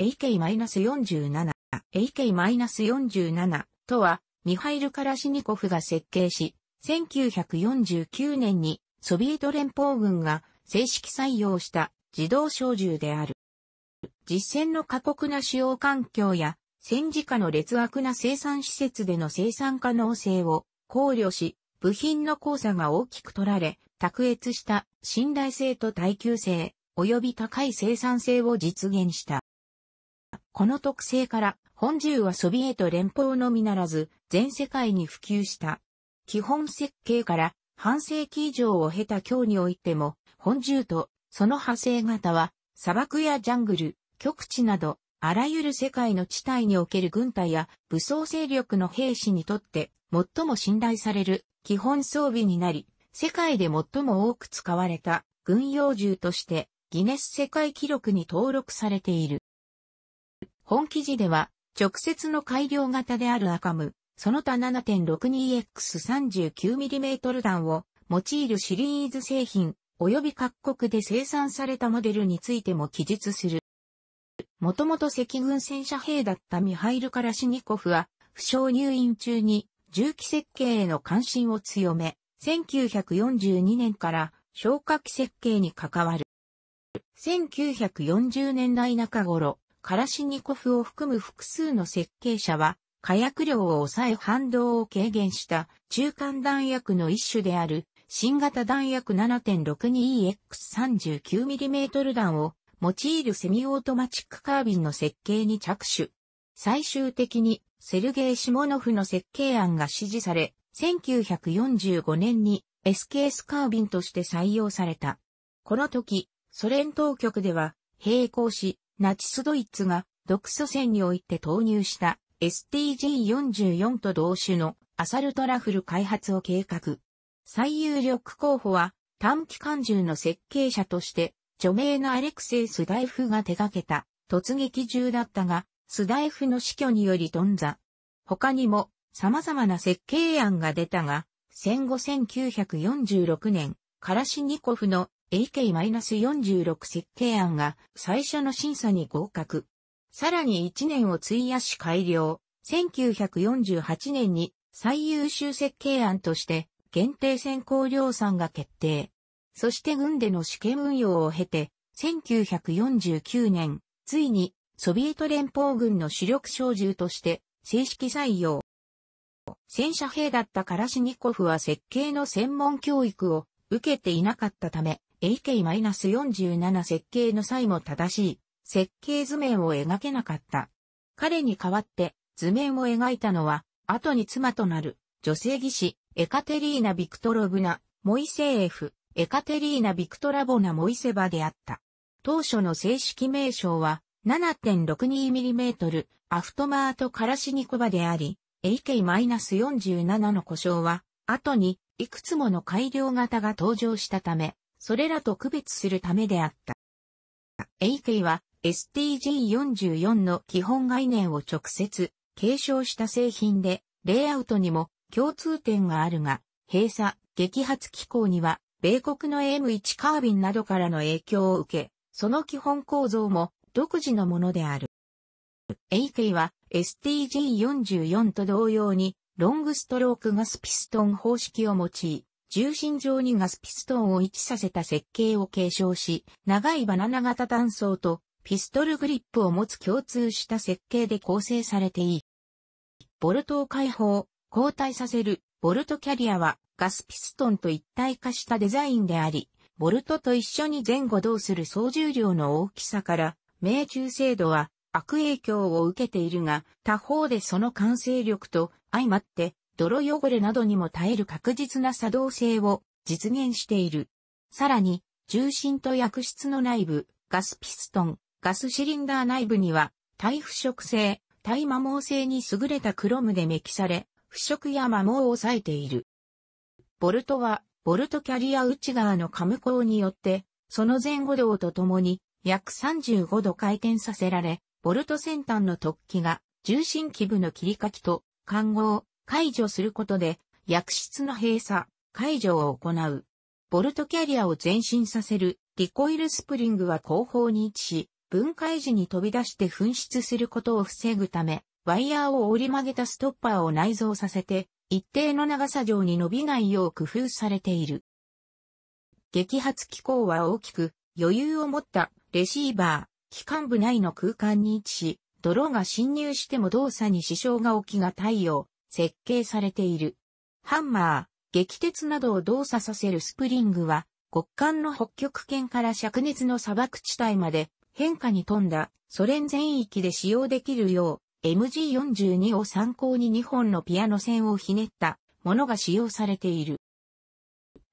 AK-47、AK-47 とは、ミハイル・カラシニコフが設計し、1949年にソビエト連邦軍が正式採用した自動小銃である。実戦の過酷な使用環境や戦時下の劣悪な生産施設での生産可能性を考慮し、部品の交差が大きく取られ、卓越した信頼性と耐久性、及び高い生産性を実現した。この特性から、本銃はソビエト連邦のみならず、全世界に普及した。基本設計から、半世紀以上を経た今日においても、本銃と、その派生型は、砂漠やジャングル、極地など、あらゆる世界の地帯における軍隊や武装勢力の兵士にとって最も信頼される基本装備になり、世界で最も多く使われた軍用銃としてギネス世界記録に登録されている。本記事では、直接の改良型であるアカム、その他 7.62X39mm 弾を用いるシリーズ製品、及び各国で生産されたモデルについても記述する。もともと赤軍戦車兵だったミハイル・カラシニコフは、負傷入院中に銃器設計への関心を強め、1942年から消火器設計に関わる。1940年代中頃、カラシニコフを含む複数の設計者は、火薬量を抑え反動を軽減した中間弾薬の一種である新型弾薬 7.62EX39mm 弾を用いるセミオートマチックカービンの設計に着手。最終的にセルゲイ・シモノフの設計案が支持され、1945年に S ケースカービンとして採用された。この時、ソ連当局では並行しナチスドイツが独ソ戦において投入した STG44 と同種のアサルトラフル開発を計画。最有力候補は短期間銃の設計者として著名なアレクセイ・スダイフが手掛けた突撃銃だったが、スダイフの死去により頓挫。他にも様々な設計案が出たが、戦後1946年、カラシニコフの AK-46 設計案が最初の審査に合格。さらに1年を費やし改良。1948年に最優秀設計案として限定先行量産が決定。そして軍での試験運用を経て、1949年、ついにソビエト連邦軍の主力小銃として正式採用。戦車兵だったカラシニコフは設計の専門教育を受けていなかったため、AK-47 設計の際も正しい設計図面を描けなかった。彼に代わって図面を描いたのは、後に妻となる女性技師、エカテリーナ・ビクトロブナ、モイセーフ、エカテリーナ・ビクトラボナ・モイセバであった。当初の正式名称は 7.62mm アフトマート・カラシニコバであり、AK-47 の故障は、後にいくつもの改良型が登場したため、それらと区別するためであった。AK は STG44 の基本概念を直接継承した製品で、レイアウトにも共通点があるが、閉鎖、激発機構には、米国の M1 カービンなどからの影響を受け、その基本構造も独自のものである。AK は STG44 と同様に、ロングストロークガスピストン方式を用い、重心上にガスピストンを位置させた設計を継承し、長いバナナ型断層とピストルグリップを持つ共通した設計で構成されていい。ボルトを解放、交代させる、ボルトキャリアはガスピストンと一体化したデザインであり、ボルトと一緒に前後動する総重量の大きさから、命中精度は悪影響を受けているが、他方でその完成力と相まって泥汚れなどにも耐える確実な作動性を実現している。さらに、重心と薬室の内部、ガスピストン、ガスシリンダー内部には、耐腐食性、耐摩耗性に優れたクロムでメキされ、腐食や摩耗を抑えている。ボルトは、ボルトキャリア内側のカム鋼によって、その前後動とともに約35度回転させられ、ボルト先端の突起が重心基部の切り欠きと、混合、解除することで、薬室の閉鎖、解除を行う。ボルトキャリアを前進させるリコイルスプリングは後方に位置し、分解時に飛び出して噴出することを防ぐため、ワイヤーを折り曲げたストッパーを内蔵させて、一定の長さ上に伸びないよう工夫されている。激発機構は大きく余裕を持ったレシーバー、機関部内の空間に位置し、泥が侵入しても動作に支障が起きが太陽。設計されている。ハンマー、撃鉄などを動作させるスプリングは、極寒の北極圏から灼熱の砂漠地帯まで変化に富んだソ連全域で使用できるよう MG42 を参考に2本のピアノ線をひねったものが使用されている。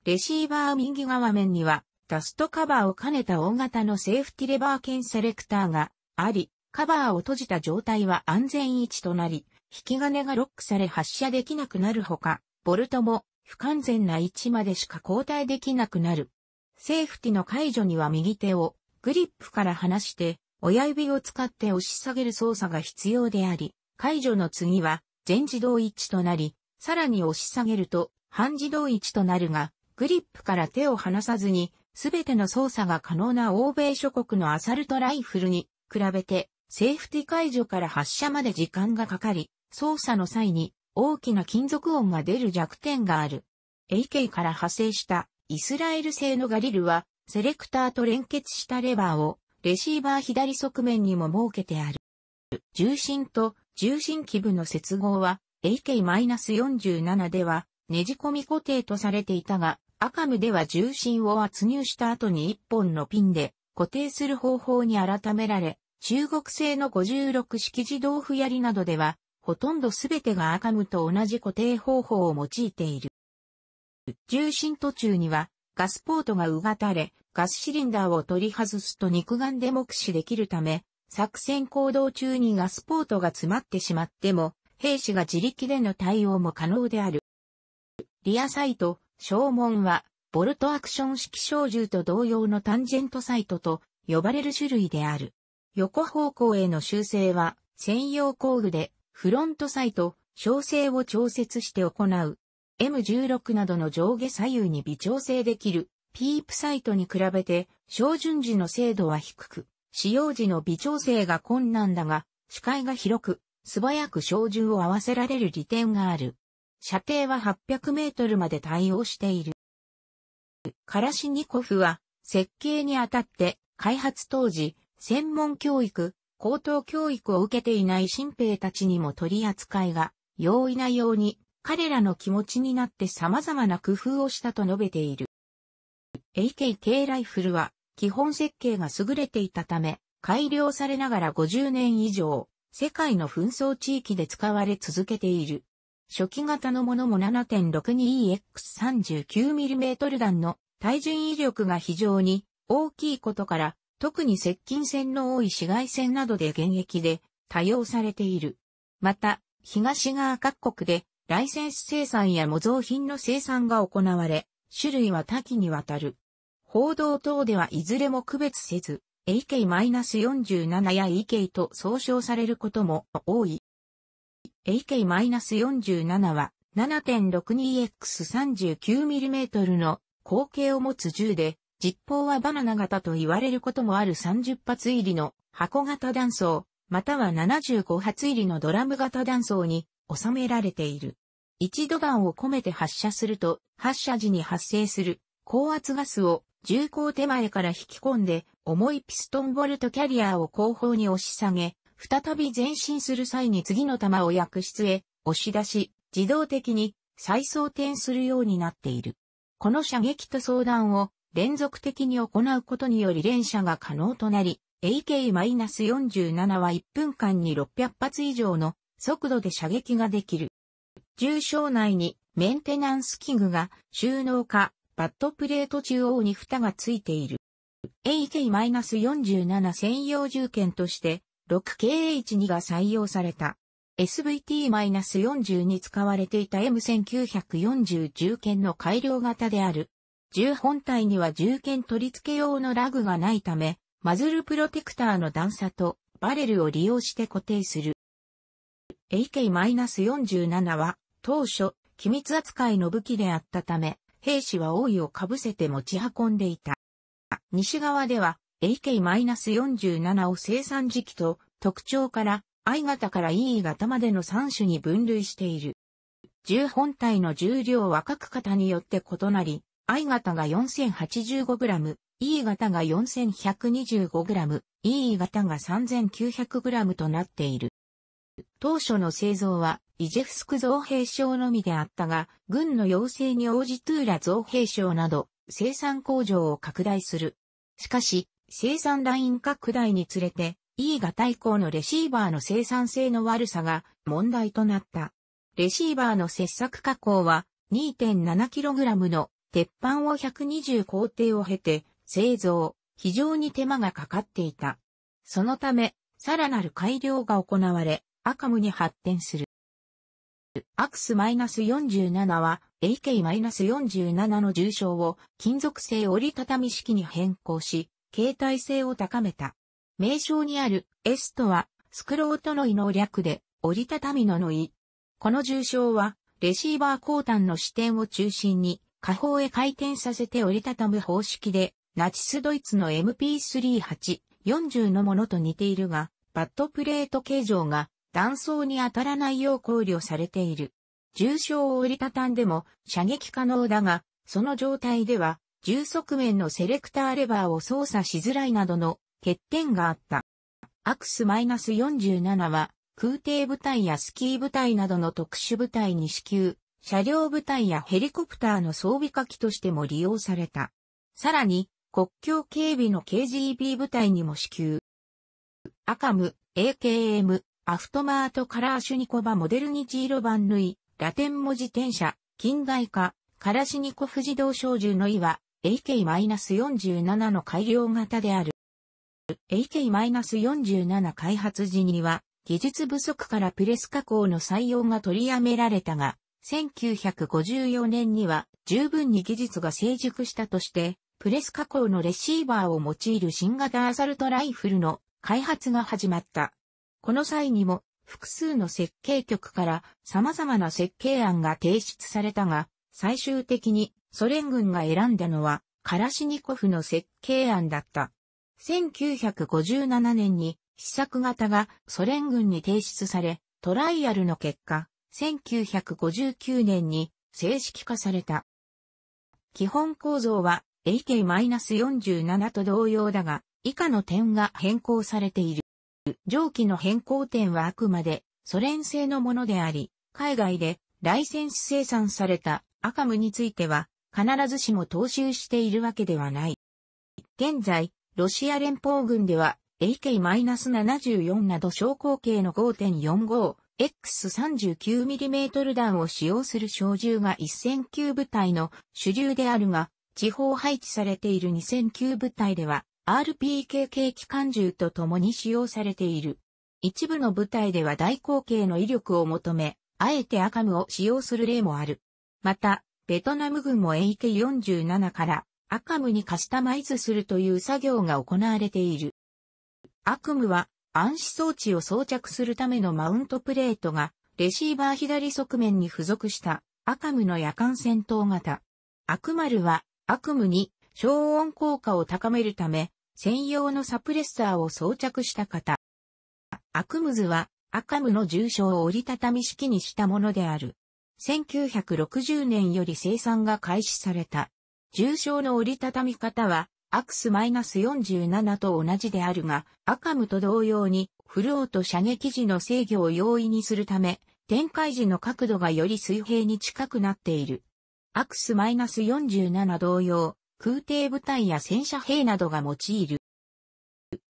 レシーバー右側面にはダストカバーを兼ねた大型のセーフティレバー兼セレクターがあり、カバーを閉じた状態は安全位置となり、引き金がロックされ発射できなくなるほか、ボルトも不完全な位置までしか交代できなくなる。セーフティの解除には右手をグリップから離して親指を使って押し下げる操作が必要であり、解除の次は全自動位置となり、さらに押し下げると半自動位置となるが、グリップから手を離さずにすべての操作が可能な欧米諸国のアサルトライフルに比べてセーフティ解除から発射まで時間がかかり、操作の際に大きな金属音が出る弱点がある。AK から派生したイスラエル製のガリルはセレクターと連結したレバーをレシーバー左側面にも設けてある。重心と重心基部の接合は AK-47 ではねじ込み固定とされていたが、アカムでは重心を圧入した後に1本のピンで固定する方法に改められ、中国製の56式自動不やりなどではほとんどすべてがアカムと同じ固定方法を用いている。重心途中にはガスポートがうがたれ、ガスシリンダーを取り外すと肉眼で目視できるため、作戦行動中にガスポートが詰まってしまっても、兵士が自力での対応も可能である。リアサイト、小門は、ボルトアクション式小銃と同様のタンジェントサイトと呼ばれる種類である。横方向への修正は専用工具でフロントサイト、調整を調節して行う。M16 などの上下左右に微調整できる。ピープサイトに比べて、照準時の精度は低く、使用時の微調整が困難だが、視界が広く、素早く照準を合わせられる利点がある。射程は800メートルまで対応している。カラシニコフは、設計にあたって、開発当時、専門教育、高等教育を受けていない新兵たちにも取り扱いが容易なように彼らの気持ちになって様々な工夫をしたと述べている。AKK ライフルは基本設計が優れていたため改良されながら50年以上世界の紛争地域で使われ続けている。初期型のものも 7.62EX39mm 弾の対人威力が非常に大きいことから特に接近線の多い紫外線などで現役で多用されている。また、東側各国でライセンス生産や模造品の生産が行われ、種類は多岐にわたる。報道等ではいずれも区別せず、AK-47 や EK と総称されることも多い。AK-47 は 7.62x39mm の口径を持つ銃で、実砲はバナナ型と言われることもある30発入りの箱型弾倉、または75発入りのドラム型弾倉に収められている。一度弾を込めて発射すると、発射時に発生する高圧ガスを銃口手前から引き込んで、重いピストンボルトキャリアを後方に押し下げ、再び前進する際に次の弾を薬室へ押し出し、自動的に再装填するようになっている。この射撃と相談を連続的に行うことにより連射が可能となり、AK-47 は1分間に600発以上の速度で射撃ができる。重症内にメンテナンス器具が収納化、バットプレート中央に蓋がついている。AK-47 専用銃剣として 6KH2 が採用された。SVT-40 に使われていた M1940 銃剣の改良型である銃本体には銃剣取り付け用のラグがないため、マズルプロテクターの段差とバレルを利用して固定する。AK-47 は当初、機密扱いの武器であったため、兵士は王位を被せて持ち運んでいた。西側では AK-47 を生産時期と特徴から I 型から E 型までの3種に分類している。銃本体の重量は各型によって異なり、I 型が 4085g、E 型が 4125g、E 型が 3900g となっている。当初の製造は、イジェフスク造兵省のみであったが、軍の要請に応じトゥーラ造兵省など、生産工場を拡大する。しかし、生産ライン拡大につれて、E 型以降のレシーバーの生産性の悪さが問題となった。レシーバーの切削加工は 2.7kg の鉄板を120工程を経て製造、非常に手間がかかっていた。そのため、さらなる改良が行われ、アカムに発展する。アクス -47 は AK-47 の重症を金属製折りたたみ式に変更し、携帯性を高めた。名称にある S とはスクロートノイの略で折りたたみのノイ。この重症はレシーバー後端の視点を中心に下方へ回転させて折りたたむ方式で、ナチスドイツの MP38、40のものと似ているが、バットプレート形状が断層に当たらないよう考慮されている。重傷を折りたたんでも射撃可能だが、その状態では、重側面のセレクターレバーを操作しづらいなどの欠点があった。アクス -47 は空挺部隊やスキー部隊などの特殊部隊に支給、車両部隊やヘリコプターの装備火器としても利用された。さらに、国境警備の KGB 部隊にも支給。アカム、AKM、アフトマートカラーシュニコバモデルニチーロ版類、ラテン文字転車、近代化、カラシニコフ自動小銃の岩、AK-47 の改良型である。AK-47 開発時には、技術不足からプレス加工の採用が取りやめられたが、1954年には十分に技術が成熟したとして、プレス加工のレシーバーを用いる新型アサルトライフルの開発が始まった。この際にも複数の設計局から様々な設計案が提出されたが、最終的にソ連軍が選んだのはカラシニコフの設計案だった。1957年に試作型がソ連軍に提出され、トライアルの結果、1959年に正式化された。基本構造は AK-47 と同様だが、以下の点が変更されている。上記の変更点はあくまでソ連製のものであり、海外でライセンス生産されたアカムについては必ずしも踏襲しているわけではない。現在、ロシア連邦軍では AK-74 など昇降系の5.45、X39mm 弾を使用する小銃が1 0 0 9部隊の主流であるが、地方配置されている2 0 0 9部隊では、RPKK 機関銃と共に使用されている。一部の部隊では大口径の威力を求め、あえてアカムを使用する例もある。また、ベトナム軍も AK47 からアカムにカスタマイズするという作業が行われている。悪夢は暗視装置を装着するためのマウントプレートが、レシーバー左側面に付属したアカムの夜間戦闘型。悪ルは悪夢に消音効果を高めるため、専用のサプレッサーを装着した型。悪夢図はアカムの重症を折りたたみ式にしたものである。1960年より生産が開始された。重症の折りたたみ方はアクス -47 と同じであるが、アカムと同様に、フルオト射撃時の制御を容易にするため、展開時の角度がより水平に近くなっている。アクス -47 同様、空挺部隊や戦車兵などが用いる。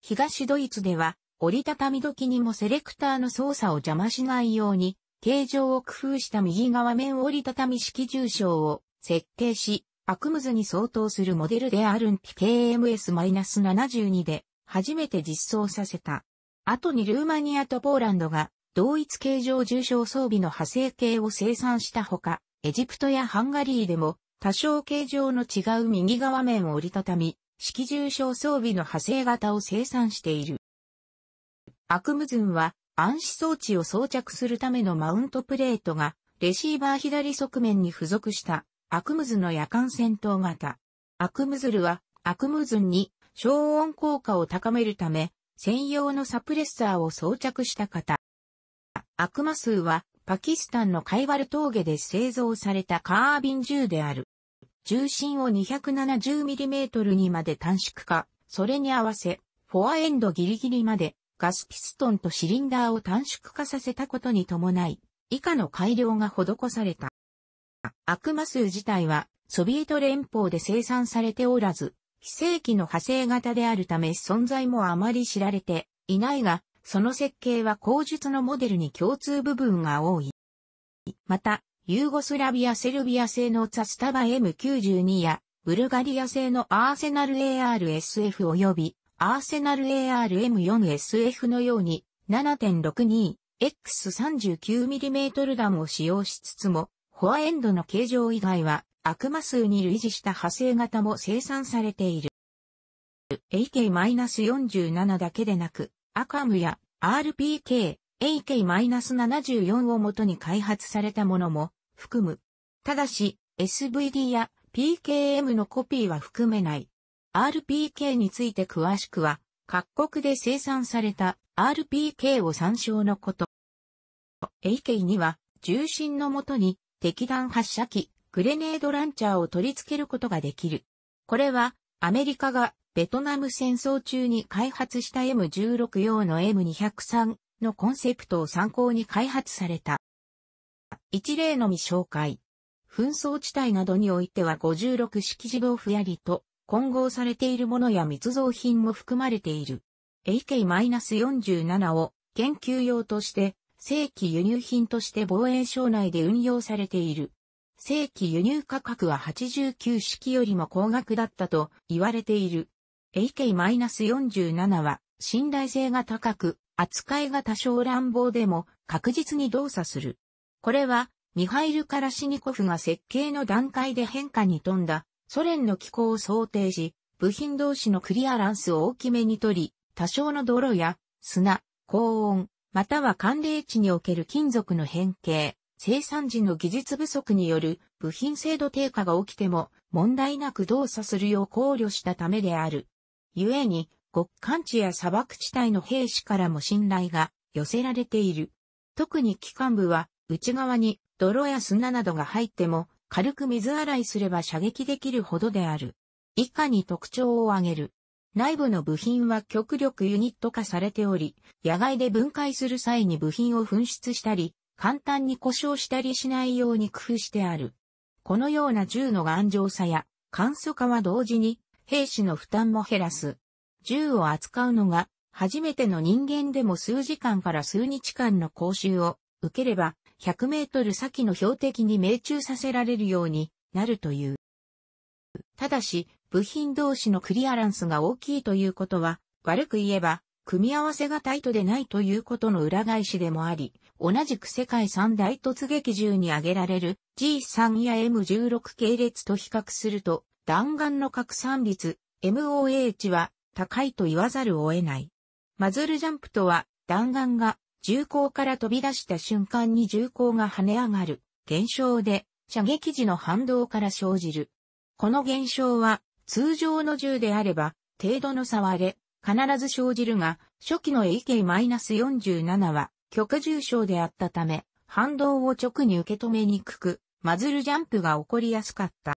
東ドイツでは、折りたたみ時にもセレクターの操作を邪魔しないように、形状を工夫した右側面折りたたみ式重傷を設計し、アクムズに相当するモデルであるンピ KMS-72 で初めて実装させた。後にルーマニアとポーランドが同一形状重症装備の派生系を生産したほか、エジプトやハンガリーでも多少形状の違う右側面を折りたたみ、式重症装備の派生型を生産している。アクムズンは暗視装置を装着するためのマウントプレートがレシーバー左側面に付属したアクムズの夜間戦闘型。アクムズルは、アクムズンに消音効果を高めるため、専用のサプレッサーを装着した型。アクマスーは、パキスタンのカイワル峠で製造されたカービン銃である。重心を 270mm にまで短縮化。それに合わせ、フォアエンドギリギリまでガスピストンとシリンダーを短縮化させたことに伴い、以下の改良が施された。悪魔数自体はソビエト連邦で生産されておらず、非正規の派生型であるため存在もあまり知られていないが、その設計は工述のモデルに共通部分が多い。また、ユーゴスラビア・セルビア製のザスタバ M92 や、ブルガリア製のアーセナル ARSF 及び、アーセナル ARM4SF のように、7.62X39mm 弾を使用しつつも、フォアエンドの形状以外は、悪魔数に類似した派生型も生産されている。AK-47 だけでなく、アカムや RPK、AK-74 をもとに開発されたものも含む。ただし、SVD や PKM のコピーは含めない。RPK について詳しくは、各国で生産された RPK を参照のこと。AK には、重心のもとに敵弾発射機、グレネードランチャーを取り付けることができる。これは、アメリカがベトナム戦争中に開発した M16 用の M203 のコンセプトを参考に開発された。一例のみ紹介。紛争地帯などにおいては56式自動ふやりと混合されているものや密造品も含まれている。AK-47 を研究用として正規輸入品として防衛省内で運用されている。正規輸入価格は89式よりも高額だったと言われている。AK-47 は信頼性が高く、扱いが多少乱暴でも確実に動作する。これはミハイル・カラシニコフが設計の段階で変化に富んだソ連の機構を想定し、部品同士のクリアランスを大きめに取り、多少の泥や砂、高温、または寒冷地における金属の変形、生産時の技術不足による部品精度低下が起きても問題なく動作するよう考慮したためである。故に、極寒地や砂漠地帯の兵士からも信頼が寄せられている。特に機関部は内側に泥や砂などが入っても軽く水洗いすれば射撃できるほどである。以下に特徴を挙げる。内部の部品は極力ユニット化されており、野外で分解する際に部品を紛失したり、簡単に故障したりしないように工夫してある。このような銃の頑丈さや簡素化は同時に兵士の負担も減らす。銃を扱うのが初めての人間でも数時間から数日間の講習を受ければ100メートル先の標的に命中させられるようになるという。ただし、部品同士のクリアランスが大きいということは、悪く言えば、組み合わせがタイトでないということの裏返しでもあり、同じく世界三大突撃銃に挙げられる G3 や M16 系列と比較すると、弾丸の拡散率 MOH は高いと言わざるを得ない。マズルジャンプとは弾丸が銃口から飛び出した瞬間に銃口が跳ね上がる現象で射撃時の反動から生じる。この現象は通常の銃であれば、程度の差はれ、必ず生じるが、初期の AK-47 は、極重症であったため、反動を直に受け止めにくく、マズルジャンプが起こりやすかった。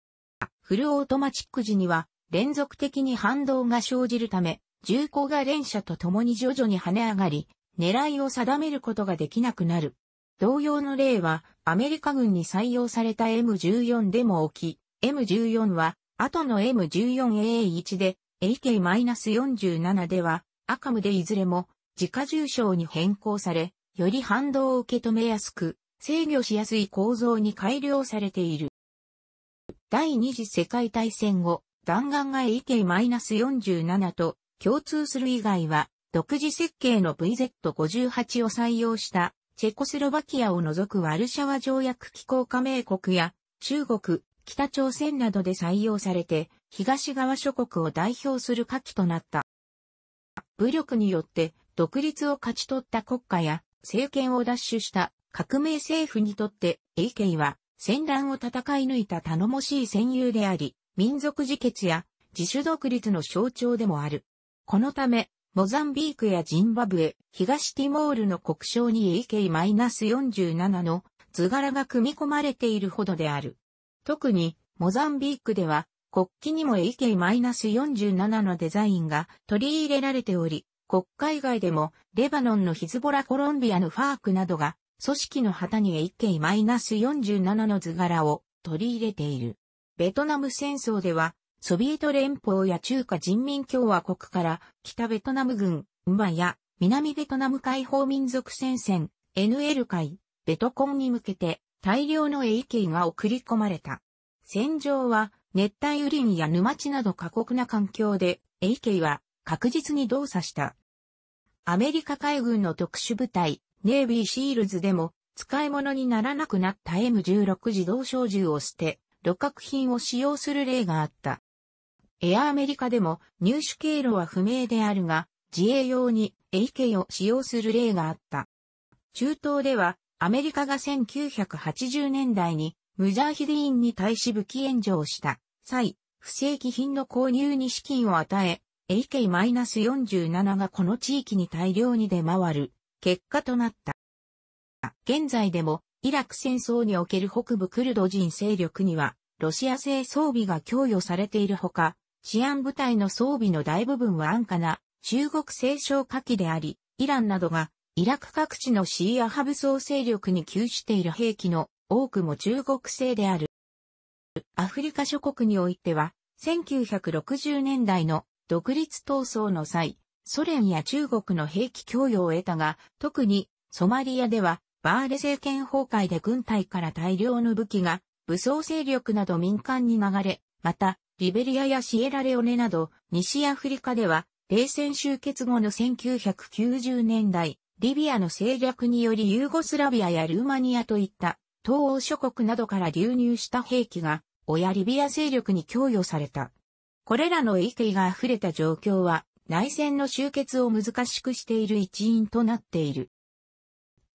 フルオートマチック時には、連続的に反動が生じるため、銃口が連射と共に徐々に跳ね上がり、狙いを定めることができなくなる。同様の例は、アメリカ軍に採用された M14 でも起き、M14 は後の M14A1 で AK-47 では、アカムでいずれも自家重症に変更され、より反動を受け止めやすく、制御しやすい構造に改良されている。第二次世界大戦後、弾丸が AK-47 と共通する以外は、独自設計の VZ58 を採用したチェコスロバキアを除くワルシャワ条約機構加盟国や中国、北朝鮮などで採用されて、東側諸国を代表する火器となった。武力によって独立を勝ち取った国家や政権を奪取した革命政府にとって、AK は戦乱を戦い抜いた頼もしい戦友であり、民族自決や自主独立の象徴でもある。このため、モザンビークやジンバブエ、東ティモールの国章に AK-47 の図柄が組み込まれているほどである。特に、モザンビークでは、国旗にも AK-47 のデザインが取り入れられており、国会外でも、レバノンのヒズボラコロンビアのファークなどが、組織の旗に AK-47 の図柄を取り入れている。ベトナム戦争では、ソビエト連邦や中華人民共和国から北ベトナム軍、馬や南ベトナム解放民族戦線、NL 会、ベトコンに向けて大量の ak が送り込まれた。戦場は熱帯雨林や沼地など過酷な環境で、ak は確実に動作した。アメリカ海軍の特殊部隊、ネイビーシールズでも使い物にならなくなった M16 自動小銃を捨て、旅客品を使用する例があった。エアアメリカでも入手経路は不明であるが、自衛用に AK を使用する例があった。中東ではアメリカが1980年代にムジャーヒディーンに対し武器援助をした際、不正規品の購入に資金を与え、AK-47 がこの地域に大量に出回る結果となった。現在でもイラク戦争における北部クルド人勢力にはロシア製装備が供与されているほか、治安部隊の装備の大部分は安価な中国製消火器であり、イランなどがイラク各地のシーア派武装勢力に窮している兵器の多くも中国製である。アフリカ諸国においては、1960年代の独立闘争の際、ソ連や中国の兵器供与を得たが、特にソマリアではバーレ政権崩壊で軍隊から大量の武器が武装勢力など民間に流れ、また、リベリアやシエラレオネなど、西アフリカでは、冷戦終結後の1990年代、リビアの政略によりユーゴスラビアやルーマニアといった東欧諸国などから流入した兵器が、親リビア勢力に供与された。これらの意見が溢れた状況は、内戦の終結を難しくしている一因となっている。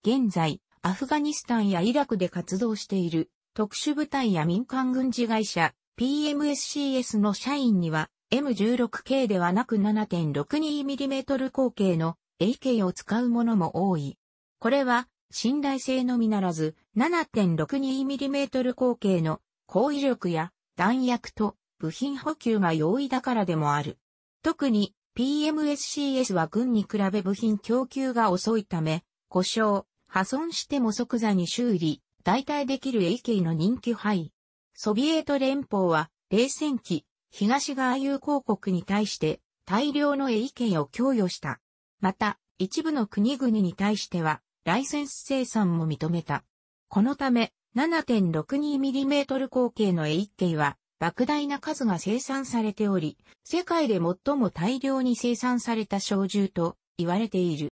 現在、アフガニスタンやイラクで活動している特殊部隊や民間軍事会社 PMSCS の社員には M16K ではなく 7.62mm 口径の AK を使うものも多い。これは、信頼性のみならず、7.62mm 口径の高威力や弾薬と部品補給が容易だからでもある。特に PMSCS は軍に比べ部品供給が遅いため、故障、破損しても即座に修理、代替できる AK の人気範囲。ソビエト連邦は冷戦期、東側友好国に対して大量の AK を供与した。また、一部の国々に対しては、ライセンス生産も認めた。このため、7.62mm 口径の A1 は、莫大な数が生産されており、世界で最も大量に生産された小銃と言われている。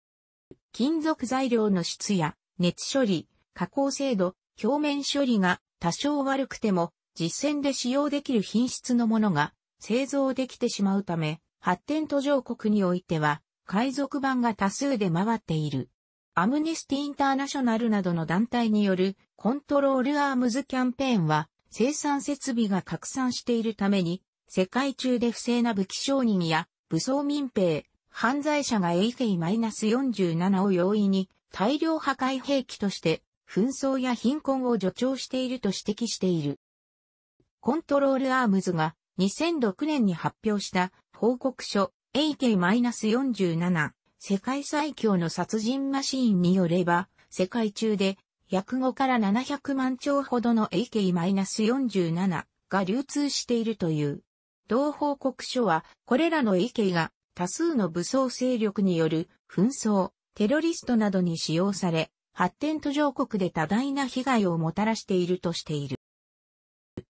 金属材料の質や熱処理、加工精度、表面処理が多少悪くても実践で使用できる品質のものが製造できてしまうため、発展途上国においては海賊版が多数で回っている。アムネスティ・インターナショナルなどの団体によるコントロール・アームズ・キャンペーンは生産設備が拡散しているために世界中で不正な武器承認や武装民兵、犯罪者が AK-47 を容易に大量破壊兵器として紛争や貧困を助長していると指摘している。コントロールアームズが2006年に発表した報告書 AK-47 世界最強の殺人マシーンによれば、世界中で約5から700万丁ほどの AK-47 が流通しているという。同報告書は、これらの AK が多数の武装勢力による紛争、テロリストなどに使用され、発展途上国で多大な被害をもたらしているとしている。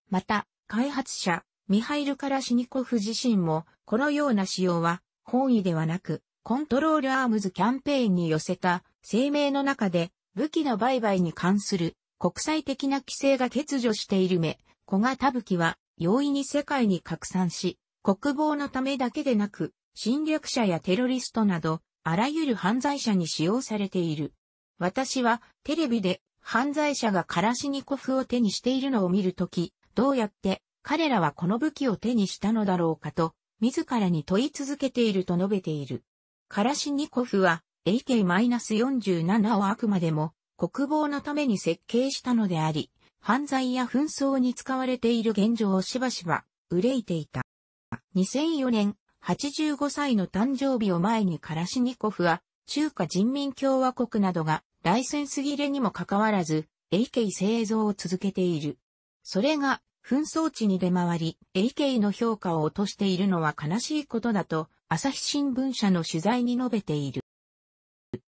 また、開発者、ミハイル・カラシニコフ自身も、このような仕様は、本意ではなく、コントロールアームズキャンペーンに寄せた声明の中で、武器の売買に関する国際的な規制が欠如しているめ、小型武器は容易に世界に拡散し、国防のためだけでなく、侵略者やテロリストなど、あらゆる犯罪者に使用されている。私はテレビで犯罪者がカラシニコフを手にしているのを見るとき、どうやって彼らはこの武器を手にしたのだろうかと自らに問い続けていると述べている。カラシニコフは AK-47 をあくまでも国防のために設計したのであり、犯罪や紛争に使われている現状をしばしば憂いていた。2004年、85歳の誕生日を前にカラシニコフは、中華人民共和国などがライセンス切れにもかかわらず、AK 製造を続けている。それが紛争地に出回り、AK の評価を落としているのは悲しいことだと、朝日新聞社の取材に述べている。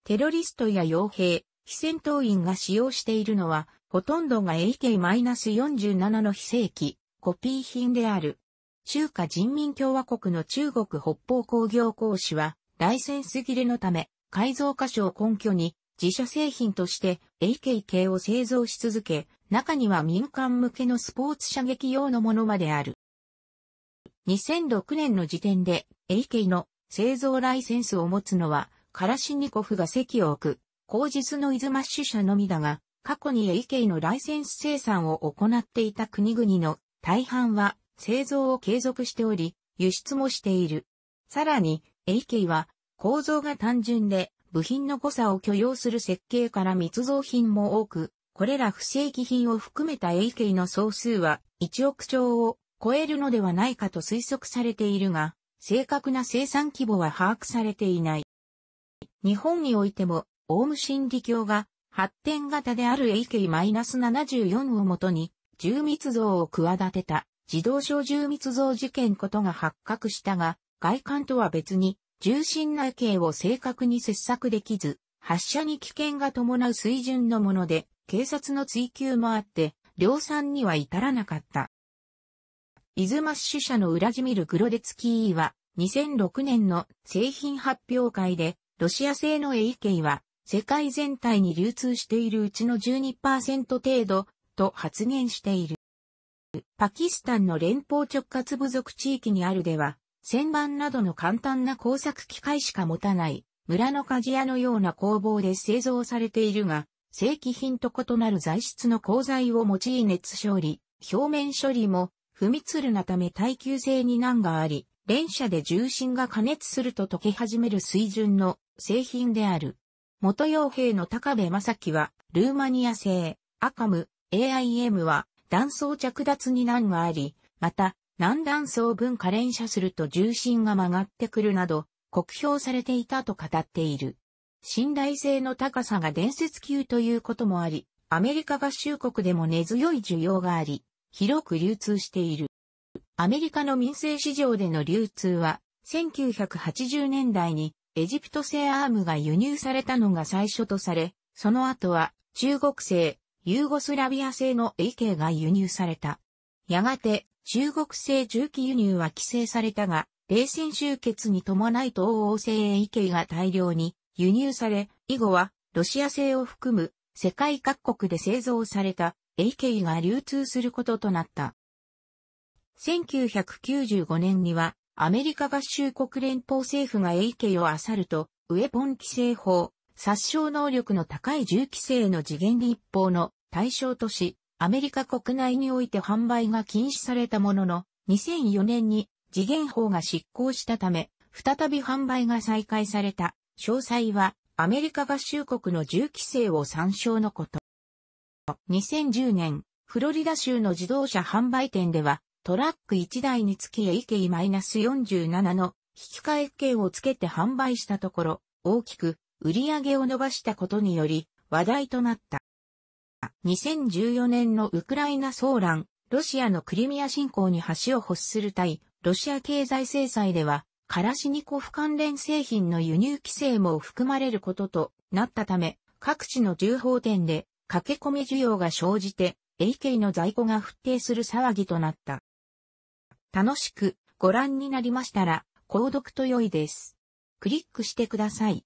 テロリストや傭兵、非戦闘員が使用しているのは、ほとんどが AK-47 の非正規、コピー品である。中華人民共和国の中国北方工業公使は、ライセンス切れのため、改造箇所を根拠に、自社製品として AKK を製造し続け、中には民間向けのスポーツ射撃用のものまである。2006年の時点で AK の製造ライセンスを持つのは、カラシニコフが席を置く、後日のイズマッシュ社のみだが、過去に AK のライセンス生産を行っていた国々の大半は製造を継続しており、輸出もしている。さらに、AK は構造が単純で部品の誤差を許容する設計から密造品も多く、これら不正規品を含めた AK の総数は1億兆を超えるのではないかと推測されているが、正確な生産規模は把握されていない。日本においても、オウム真理教が発展型である AK-74 をもとに、重密造を企てた自動小重密造事件ことが発覚したが、外観とは別に重心内径を正確に切削できず、発射に危険が伴う水準のもので、警察の追及もあって、量産には至らなかった。イズマッシュ社のウラジミル・グロデツキーは、2006年の製品発表会で、ロシア製の AK は、世界全体に流通しているうちの12%程度、と発言している。パキスタンの連邦直轄部族地域にあるでは、旋盤などの簡単な工作機械しか持たない村の鍛冶屋のような工房で製造されているが、正規品と異なる材質の鋼材を用い熱処理、表面処理も踏みつるなため耐久性に難があり、連射で重心が加熱すると溶け始める水準の製品である。元傭兵の高部正樹は、ルーマニア製、アカム、AIM は、断層着脱に難があり、また、南断層分可連射すると重心が曲がってくるなど、酷評されていたと語っている。信頼性の高さが伝説級ということもあり、アメリカ合衆国でも根強い需要があり、広く流通している。アメリカの民生市場での流通は、1980年代にエジプト製アームが輸入されたのが最初とされ、その後は中国製、ユーゴスラビア製の AK が輸入された。やがて、中国製銃器輸入は規制されたが、冷戦終結に伴い東欧製 AK が大量に輸入され、以後はロシア製を含む世界各国で製造された AK が流通することとなった。1995年にはアメリカ合衆国連邦政府が AK を漁ると、ウェポン規制法、殺傷能力の高い銃規制の次元立法の対象とし、アメリカ国内において販売が禁止されたものの、2004年に次元法が執行したため、再び販売が再開された。詳細は、アメリカ合衆国の銃規制を参照のこと。2010年、フロリダ州の自動車販売店では、トラック1台につき AK-47 の引換券をつけて販売したところ、大きく売り上げを伸ばしたことにより話題となった。2014年のウクライナ騒乱、ロシアのクリミア侵攻に橋を欲する対、ロシア経済制裁では、カラシニコフ関連製品の輸入規制も含まれることとなったため、各地の銃砲店で駆け込み需要が生じて、AK の在庫が不定する騒ぎとなった。楽しくご覧になりましたら、購読と良いです。クリックしてください。